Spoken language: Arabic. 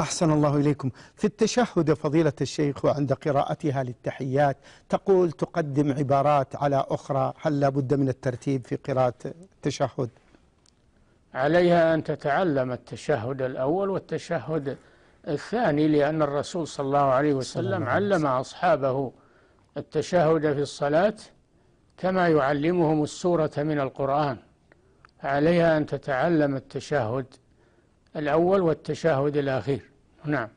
أحسن الله إليكم في التشهد فضيلة الشيخ وعند قراءتها للتحيات تقول تقدم عبارات على أخرى هل لا بد من الترتيب في قراءة التشهد عليها أن تتعلم التشهد الأول والتشهد الثاني لأن الرسول صلى الله عليه وسلم الله عليه وسلم. علم أصحابه التشهد في الصلاة كما يعلمهم السورة من القرآن عليها أن تتعلم التشهد الأول والتشهد الأخير نعم